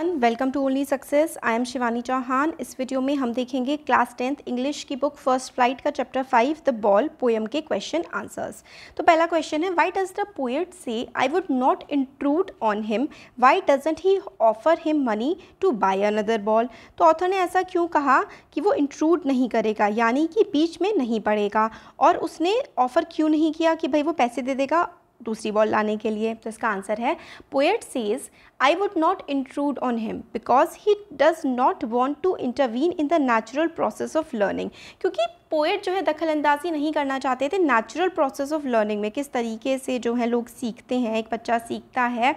welcome to only success I am Shivani Chauhan इस video में हम देखेंगे क्लास टेंथ इंग्लिश की बुक फर्स्ट फ्लाइट का chapter five the ball poem के क्वेश्चन आंसर्स तो पहला क्वेश्चन है why does the poet say I would not intrude on him why doesn't he offer him money to buy another ball तो author ने ऐसा क्यों कहा कि वो इंट्रूड नहीं करेगा यानी कि बीच में नहीं पड़ेगा और उसने ऑफ़र क्यों नहीं किया कि भाई वो पैसे दे देगा दूसरी बॉल लाने के लिए तो इसका आंसर है poet says I would not intrude on him because he does not want to intervene in the natural process of learning क्योंकि पोएट जो है दखल अंदाजी नहीं करना चाहते थे नेचुरल प्रोसेस ऑफ लर्निंग में किस तरीके से जो है लोग सीखते हैं एक बच्चा सीखता है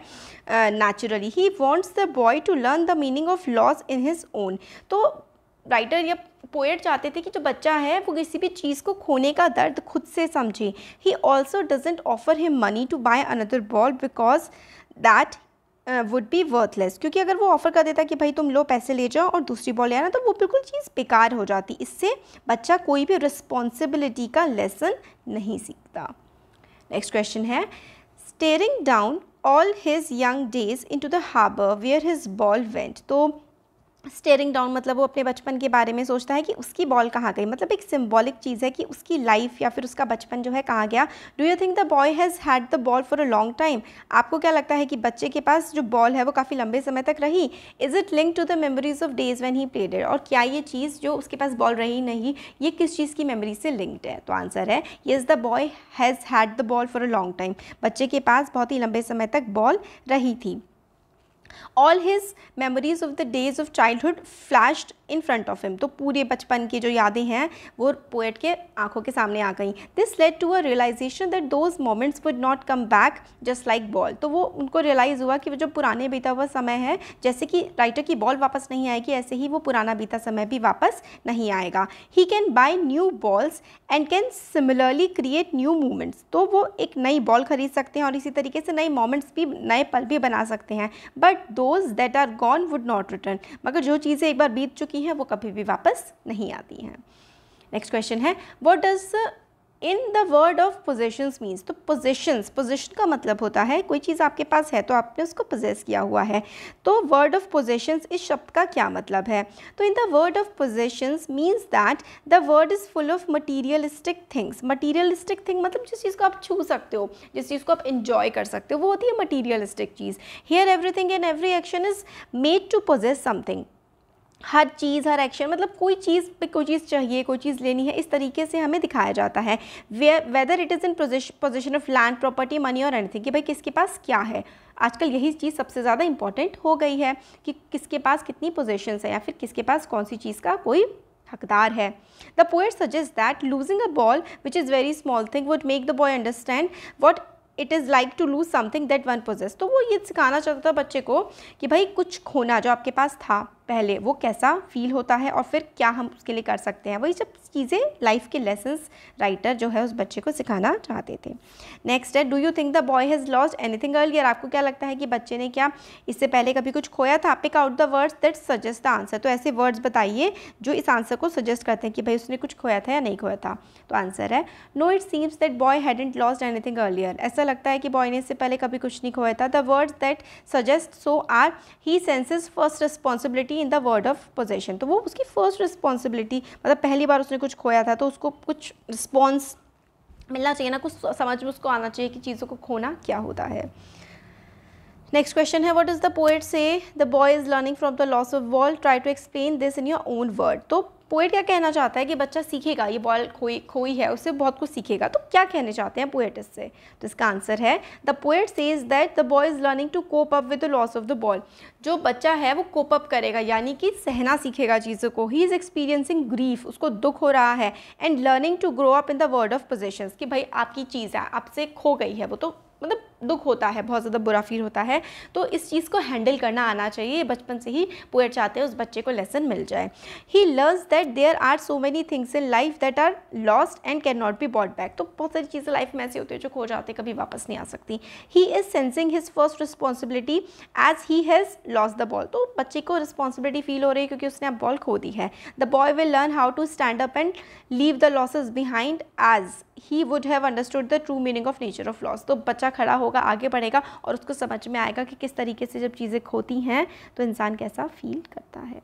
naturally he wants the boy to learn the meaning of loss in his own तो राइटर या पोएट चाहते थे कि जो बच्चा है वो किसी भी चीज़ को खोने का दर्द खुद से समझे he also doesn't offer him money to buy another ball because that would be worthless क्योंकि अगर वो ऑफ़र कर देता कि भाई तुम लो पैसे ले जाओ और दूसरी बॉल ले आना तो वो बिल्कुल चीज़ बेकार हो जाती इससे बच्चा कोई भी रिस्पॉन्सिबिलिटी का लेसन नहीं सीखता नेक्स्ट क्वेश्चन है staring down all his young days into the harbour where his ball went तो स्टेयरिंग डाउन मतलब वो अपने बचपन के बारे में सोचता है कि उसकी बॉल कहाँ गई मतलब एक सिम्बॉलिक चीज़ है कि उसकी लाइफ या फिर उसका बचपन जो है कहाँ गया do you think the boy has had the ball for a long time आपको क्या लगता है कि बच्चे के पास जो बॉल है वो काफ़ी लंबे समय तक रही is it link to the memories of days when he played और क्या ये चीज़ जो उसके पास बॉल रही नहीं ये किस चीज़ की मेमोरी से लिंक्ड है तो आंसर है yes the boy has had the ball for a long time बच्चे के पास बहुत ही लंबे समय तक बॉल रही थी all his memories of the days of childhood flashed in front of him तो पूरे बचपन की जो यादें हैं वो पोएट के आंखों के सामने आ गई this led to a realisation that those moments would not come back just like ball तो वो उनको रियलाइज़ हुआ कि वो जो पुराने बीता हुआ समय है जैसे कि राइटर की बॉल वापस नहीं आएगी ऐसे ही वो पुराना बीता समय भी वापस नहीं आएगा he can buy new balls and can similarly create new moments तो वो एक नई बॉल खरीद सकते हैं और इसी तरीके से नए मोमेंट्स भी नए पल भी बना सकते हैं but but those that are gone would not return मगर जो चीज़ें एक बार बीत चुकी हैं वो कभी भी वापस नहीं आती हैं नेक्स्ट क्वेश्चन है what does in the world of possessions means तो पोजिशंस पोजिशन का मतलब होता है कोई चीज़ आपके पास है तो आपने उसको पोजेस किया हुआ है तो वर्ड ऑफ पोजिशंस इस शब्द का क्या मतलब है तो in the world of possessions means that the world is full of materialistic things materialistic thing मतलब जिस चीज़ को आप छू सकते हो जिस चीज़ को आप इंजॉय कर सकते हो वो होती है मटीरियलिस्टिक चीज़ here everything and every action is made to possess something हर चीज़ हर एक्शन मतलब कोई चीज़ पे कोई चीज़ चाहिए कोई चीज़ लेनी है इस तरीके से हमें दिखाया जाता है whether it is in possession of land property money और एनीथिंग कि भाई किसके पास क्या है आजकल यही चीज़ सबसे ज़्यादा इंपॉर्टेंट हो गई है कि किसके पास कितनी पोजिशन है या फिर किसके पास कौन सी चीज़ का कोई हकदार है the poet suggest that losing a ball which is very small thing would make the boy understand what it is like to lose something that one possess तो वो ये सिखाना चाहता था बच्चे को कि भाई कुछ खोना जो आपके पास था पहले वो कैसा फील होता है और फिर क्या हम उसके लिए कर सकते हैं वही सब चीज़ें लाइफ के लेसन्स राइटर जो है उस बच्चे को सिखाना चाहते थे नेक्स्ट है do you think the boy has lost anything earlier आपको क्या लगता है कि बच्चे ने क्या इससे पहले कभी कुछ खोया था pick out the words that suggest the answer तो ऐसे वर्ड्स बताइए जो इस आंसर को सजेस्ट करते हैं कि भाई उसने कुछ खोया था या नहीं खोया था तो आंसर है no it seems that boy had and lost anything earlier ऐसा लगता है कि बॉय ने इससे पहले कभी कुछ नहीं खोया था the words that suggest so are he senses first responsibility in the world of possession तो वो उसकी फर्स्ट रिस्पॉन्सिबिलिटी मतलब पहली बार उसने कुछ खोया था तो उसको कुछ रिस्पॉन्स मिलना चाहिए ना कुछ समझ में उसको आना चाहिए कि चीज़ों को खोना क्या होता है नेक्स्ट क्वेश्चन है what is the poet say the boy is learning from the loss of ball try to explain this in your own word तो पोएट क्या कहना चाहता है कि बच्चा सीखेगा ये बॉल खोई खोई है उससे बहुत कुछ सीखेगा तो क्या कहने चाहते हैं पोएट इससे तो इसका आंसर है the poet says that the boy is learning to cope up with the loss of the ball जो बच्चा है वो कोप अप करेगा यानी कि सहना सीखेगा चीज़ों को ही इज़ एक्सपीरियंसिंग ग्रीफ उसको दुख हो रहा है and learning to grow up in the world of possession कि भाई आपकी चीज़ है आपसे खो गई है वो तो मतलब दुख होता है बहुत ज़्यादा बुरा फील होता है तो इस चीज़ को हैंडल करना आना चाहिए बचपन से ही पोएट चाहते हैं उस बच्चे को लेसन मिल जाए he learns that there are so many things in life that are lost and can not be bought back तो बहुत सारी चीज़ें लाइफ में ऐसी होती है जो खो जाते कभी वापस नहीं आ सकती he is sensing his first responsibility as he has loss the ball तो बच्चे को रिस्पॉन्सिबिलिटी फील हो रही है क्योंकि उसने अब बॉल खो दी है the boy will learn how to stand up and leave the losses behind as he would have understood the true meaning of nature of loss तो बच्चा खड़ा हो होगा आगे बढ़ेगा और उसको समझ में आएगा कि किस तरीके से जब चीज़ें खोती हैं तो इंसान कैसा फील करता है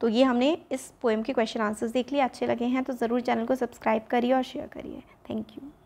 तो ये हमने इस पोएम के क्वेश्चन आंसर्स देख लिए अच्छे लगे हैं तो ज़रूर चैनल को सब्सक्राइब करिए और शेयर करिए थैंक यू